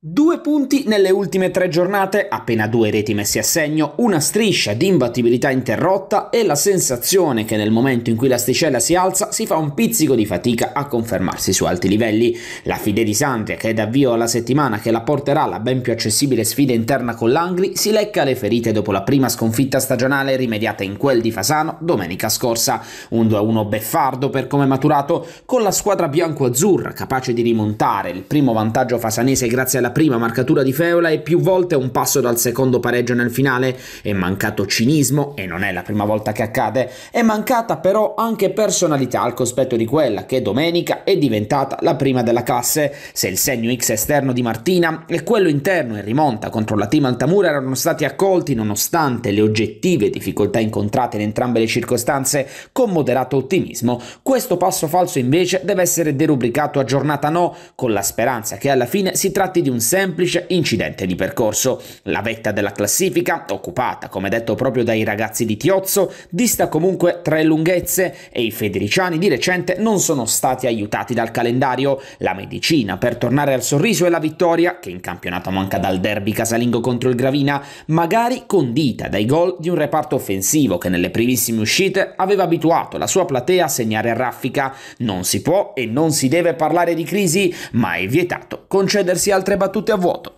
Due punti nelle ultime tre giornate, appena due reti messi a segno, una striscia di imbattibilità interrotta e la sensazione che nel momento in cui l'asticella si alza si fa un pizzico di fatica a confermarsi su alti livelli. La Fide di Sante, che dà avvio alla settimana che la porterà alla ben più accessibile sfida interna con l'Angri, si lecca le ferite dopo la prima sconfitta stagionale rimediata in quel di Fasano domenica scorsa. Un 2-1 beffardo per come maturato, con la squadra bianco-azzurra capace di rimontare il primo vantaggio fasanese grazie alla la prima marcatura di Feola e più volte un passo dal secondo pareggio nel finale. È mancato cinismo, e non è la prima volta che accade, è mancata però anche personalità al cospetto di quella che domenica è diventata la prima della classe. Se il segno X esterno di Martina e quello interno in rimonta contro la team Altamura erano stati accolti nonostante le oggettive difficoltà incontrate in entrambe le circostanze con moderato ottimismo, questo passo falso invece deve essere derubricato a giornata no, con la speranza che alla fine si tratti di un un semplice incidente di percorso. La vetta della classifica, occupata come detto proprio dai ragazzi di Tiozzo, dista comunque tre lunghezze e i federiciani di recente non sono stati aiutati dal calendario. La medicina per tornare al sorriso e la vittoria, che in campionato manca dal derby casalingo contro il Gravina, magari condita dai gol di un reparto offensivo che nelle primissime uscite aveva abituato la sua platea a segnare a raffica. Non si può e non si deve parlare di crisi, ma è vietato concedersi altre battute tutte a vuoto.